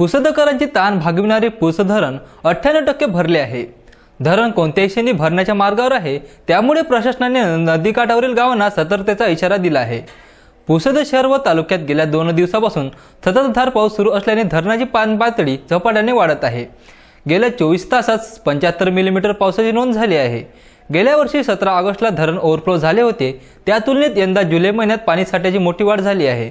पुसदकरांची ताण भागविणारे पुस धरण अठ्ठ्याण्णव टक्के भरले आहे धरण कोणत्याही क्षणी भरण्याच्या मार्गावर आहे त्यामुळे प्रशासनाने नदीकाठावरील गावांना सतर्कतेचा इशारा दिला आहे पुसद शहर व तालुक्यात गेल्या दोन दिवसापासून सततधार पाऊस सुरू असल्याने धरणाची पान पातळी झपाट्याने वाढत आहे गेल्या चोवीस तासात पंच्याहत्तर मिलीमीटर पावसाची नोंद झाली आहे गेल्या वर्षी सतरा ऑगस्टला धरण ओव्हरफ्लो झाले होते त्या तुलनेत यंदा जुलै महिन्यात पाणीसाठ्याची मोठी वाढ झाली आहे